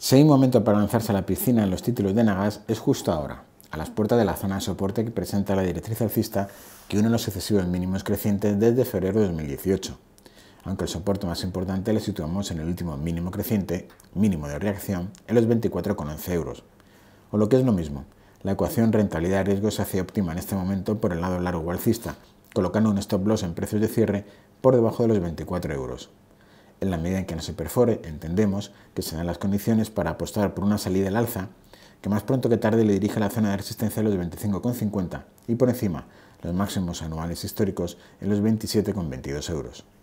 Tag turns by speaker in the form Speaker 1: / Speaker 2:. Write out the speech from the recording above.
Speaker 1: Si hay un momento para lanzarse a la piscina en los títulos de Nagas, es justo ahora, a las puertas de la zona de soporte que presenta la directriz alcista que une los sucesivos mínimos crecientes desde febrero de 2018. Aunque el soporte más importante le situamos en el último mínimo creciente, mínimo de reacción, en los 24,11 euros. O lo que es lo mismo, la ecuación rentabilidad-riesgo se hace óptima en este momento por el lado largo alcista, colocando un stop loss en precios de cierre por debajo de los 24 euros en la medida en que no se perfore, entendemos que se dan las condiciones para apostar por una salida al alza que más pronto que tarde le dirige a la zona de resistencia de los 25,50 y por encima los máximos anuales históricos en los 27,22 euros.